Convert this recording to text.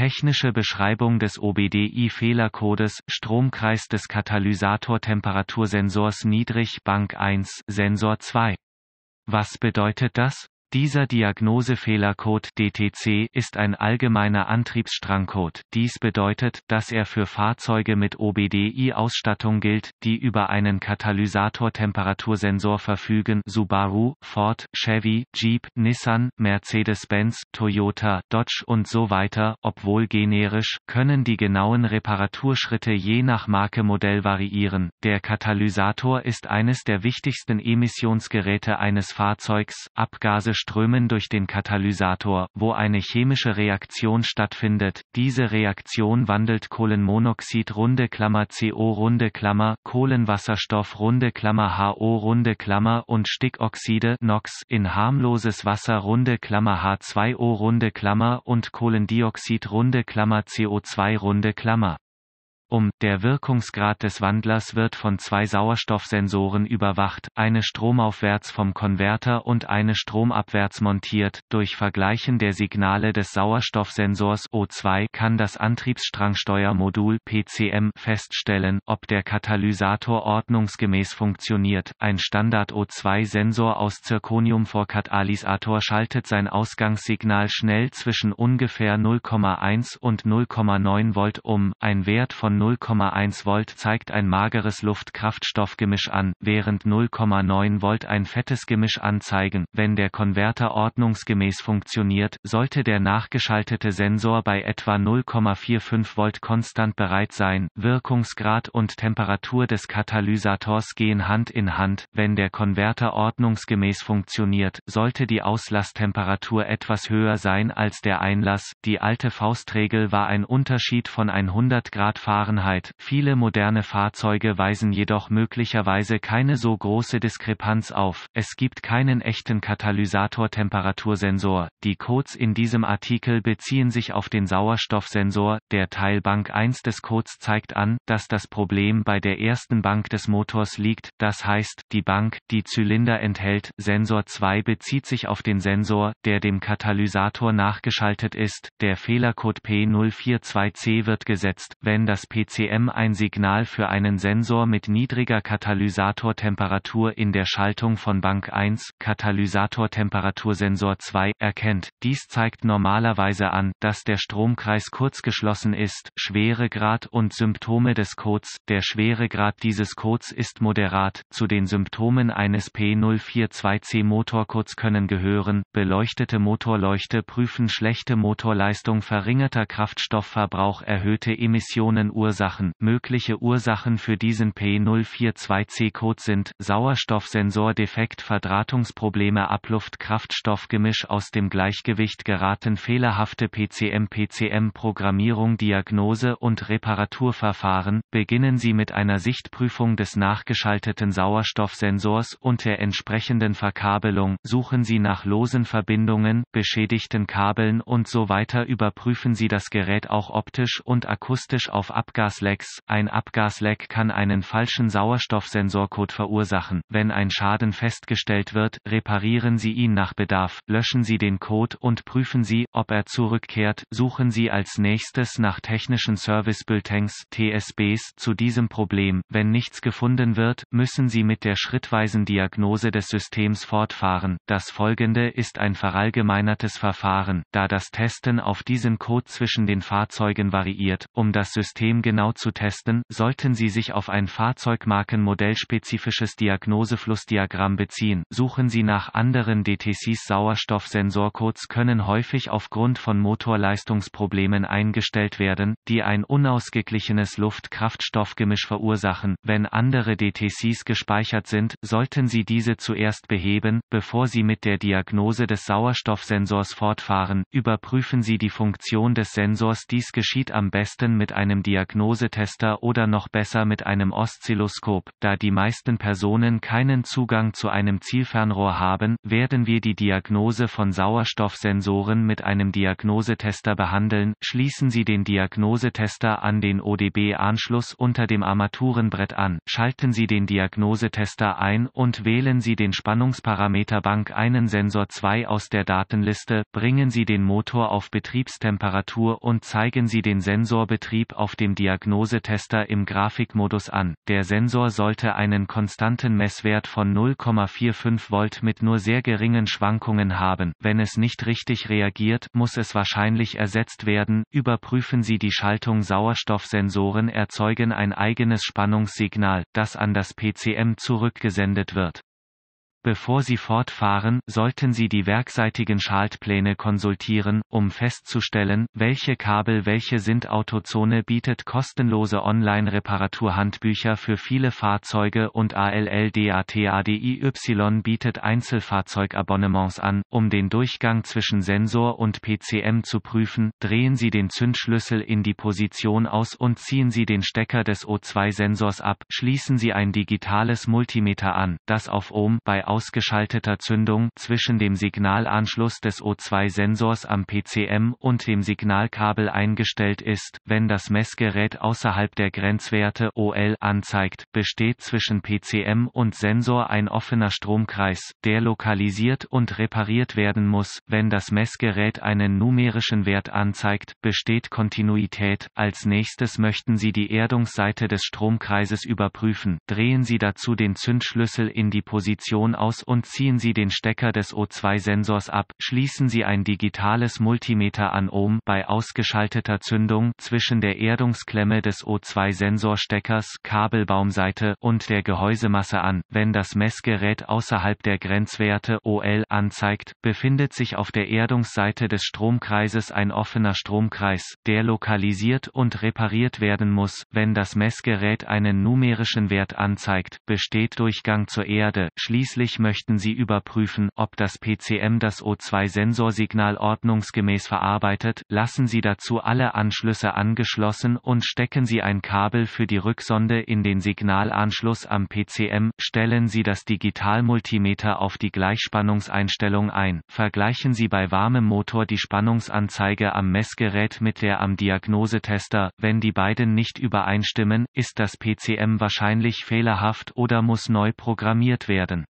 Technische Beschreibung des OBDI-Fehlercodes, Stromkreis des Katalysator-Temperatursensors niedrig, Bank 1, Sensor 2. Was bedeutet das? Dieser Diagnosefehlercode DTC ist ein allgemeiner Antriebsstrangcode. Dies bedeutet, dass er für Fahrzeuge mit OBDI-Ausstattung gilt, die über einen Katalysator-Temperatursensor verfügen. Subaru, Ford, Chevy, Jeep, Nissan, Mercedes-Benz, Toyota, Dodge und so weiter, obwohl generisch, können die genauen Reparaturschritte je nach Marke Modell variieren. Der Katalysator ist eines der wichtigsten Emissionsgeräte eines Fahrzeugs. Abgase strömen durch den Katalysator, wo eine chemische Reaktion stattfindet. Diese Reaktion wandelt Kohlenmonoxid runde Klammer CO runde Klammer, Kohlenwasserstoff runde Klammer HO runde Klammer und Stickoxide NOx in harmloses Wasser runde Klammer H2O runde Klammer und Kohlendioxid runde Klammer CO2 runde Klammer um. Der Wirkungsgrad des Wandlers wird von zwei Sauerstoffsensoren überwacht, eine stromaufwärts vom Konverter und eine stromabwärts montiert. Durch Vergleichen der Signale des Sauerstoffsensors O2 kann das Antriebsstrangsteuermodul PCM feststellen, ob der Katalysator ordnungsgemäß funktioniert. Ein Standard O2-Sensor aus Zirconium vor Katalysator schaltet sein Ausgangssignal schnell zwischen ungefähr 0,1 und 0,9 Volt um. Ein Wert von 0,1 Volt zeigt ein mageres Luft-Kraftstoff-Gemisch an, während 0,9 Volt ein fettes Gemisch anzeigen. Wenn der Konverter ordnungsgemäß funktioniert, sollte der nachgeschaltete Sensor bei etwa 0,45 Volt konstant bereit sein. Wirkungsgrad und Temperatur des Katalysators gehen Hand in Hand. Wenn der Konverter ordnungsgemäß funktioniert, sollte die Auslasstemperatur etwas höher sein als der Einlass. Die alte Faustregel war ein Unterschied von 100 Grad Fahren Gefahrenheit. Viele moderne Fahrzeuge weisen jedoch möglicherweise keine so große Diskrepanz auf. Es gibt keinen echten Katalysator-Temperatursensor. Die Codes in diesem Artikel beziehen sich auf den Sauerstoffsensor. Der Teil Bank 1 des Codes zeigt an, dass das Problem bei der ersten Bank des Motors liegt. Das heißt, die Bank, die Zylinder enthält. Sensor 2 bezieht sich auf den Sensor, der dem Katalysator nachgeschaltet ist. Der Fehlercode P042C wird gesetzt, wenn das P PCM ein Signal für einen Sensor mit niedriger Katalysatortemperatur in der Schaltung von Bank 1 Katalysatortemperatursensor 2 erkennt. Dies zeigt normalerweise an, dass der Stromkreis kurz geschlossen ist. Schweregrad und Symptome des Codes. Der Schweregrad dieses Codes ist moderat. Zu den Symptomen eines P042C Motorcodes können gehören, beleuchtete Motorleuchte prüfen schlechte Motorleistung verringerter Kraftstoffverbrauch erhöhte Emissionen Ursachen. Mögliche Ursachen für diesen P042C-Code sind Sauerstoffsensordefekt, Verdrahtungsprobleme, abluft kraftstoff aus dem Gleichgewicht geraten, fehlerhafte PCM-PCM-Programmierung, Diagnose und Reparaturverfahren. Beginnen Sie mit einer Sichtprüfung des nachgeschalteten Sauerstoffsensors und der entsprechenden Verkabelung. Suchen Sie nach losen Verbindungen, beschädigten Kabeln und so weiter. Überprüfen Sie das Gerät auch optisch und akustisch auf Ab Abgaslecks. Ein Abgasleck kann einen falschen Sauerstoffsensorcode verursachen. Wenn ein Schaden festgestellt wird, reparieren Sie ihn nach Bedarf, löschen Sie den Code und prüfen Sie, ob er zurückkehrt. Suchen Sie als nächstes nach technischen Service Bulletins TSBs zu diesem Problem. Wenn nichts gefunden wird, müssen Sie mit der schrittweisen Diagnose des Systems fortfahren. Das folgende ist ein verallgemeinertes Verfahren, da das Testen auf diesen Code zwischen den Fahrzeugen variiert, um das System um genau zu testen, sollten Sie sich auf ein Fahrzeugmarkenmodellspezifisches Diagnoseflussdiagramm beziehen. Suchen Sie nach anderen DTCs Sauerstoffsensorcodes können häufig aufgrund von Motorleistungsproblemen eingestellt werden, die ein unausgeglichenes Luft-Kraftstoff-Gemisch verursachen. Wenn andere DTCs gespeichert sind, sollten Sie diese zuerst beheben, bevor Sie mit der Diagnose des Sauerstoffsensors fortfahren. Überprüfen Sie die Funktion des Sensors. Dies geschieht am besten mit einem Diagnosesensor Diagnosetester oder noch besser mit einem Oszilloskop. Da die meisten Personen keinen Zugang zu einem Zielfernrohr haben, werden wir die Diagnose von Sauerstoffsensoren mit einem Diagnosetester behandeln. Schließen Sie den Diagnosetester an den ODB-Anschluss unter dem Armaturenbrett an, schalten Sie den Diagnosetester ein und wählen Sie den Spannungsparameterbank einen Sensor 2 aus der Datenliste, bringen Sie den Motor auf Betriebstemperatur und zeigen Sie den Sensorbetrieb auf dem Diagnosetester im Grafikmodus an. Der Sensor sollte einen konstanten Messwert von 0,45 Volt mit nur sehr geringen Schwankungen haben. Wenn es nicht richtig reagiert, muss es wahrscheinlich ersetzt werden. Überprüfen Sie die Schaltung Sauerstoffsensoren erzeugen ein eigenes Spannungssignal, das an das PCM zurückgesendet wird. Bevor Sie fortfahren, sollten Sie die werkseitigen Schaltpläne konsultieren, um festzustellen, welche Kabel welche sind. Autozone bietet kostenlose Online-Reparaturhandbücher für viele Fahrzeuge und ALLDATADIY bietet Einzelfahrzeugabonnements an, um den Durchgang zwischen Sensor und PCM zu prüfen. Drehen Sie den Zündschlüssel in die Position aus und ziehen Sie den Stecker des O2-Sensors ab. Schließen Sie ein digitales Multimeter an, das auf Ohm bei ausgeschalteter Zündung zwischen dem Signalanschluss des O2-Sensors am PCM und dem Signalkabel eingestellt ist, wenn das Messgerät außerhalb der Grenzwerte OL anzeigt, besteht zwischen PCM und Sensor ein offener Stromkreis, der lokalisiert und repariert werden muss. Wenn das Messgerät einen numerischen Wert anzeigt, besteht Kontinuität. Als nächstes möchten Sie die Erdungsseite des Stromkreises überprüfen. Drehen Sie dazu den Zündschlüssel in die Position aus und ziehen Sie den Stecker des O2-Sensors ab, schließen Sie ein digitales Multimeter an Ohm bei ausgeschalteter Zündung zwischen der Erdungsklemme des O2-Sensorsteckers Kabelbaumseite und der Gehäusemasse an. Wenn das Messgerät außerhalb der Grenzwerte OL anzeigt, befindet sich auf der Erdungsseite des Stromkreises ein offener Stromkreis, der lokalisiert und repariert werden muss. Wenn das Messgerät einen numerischen Wert anzeigt, besteht Durchgang zur Erde. Schließlich Dadurch möchten sie überprüfen, ob das PCM das O2-Sensorsignal ordnungsgemäß verarbeitet, lassen sie dazu alle Anschlüsse angeschlossen und stecken sie ein Kabel für die Rücksonde in den Signalanschluss am PCM, stellen sie das Digitalmultimeter auf die Gleichspannungseinstellung ein, vergleichen sie bei warmem Motor die Spannungsanzeige am Messgerät mit der am Diagnosetester, wenn die beiden nicht übereinstimmen, ist das PCM wahrscheinlich fehlerhaft oder muss neu programmiert werden.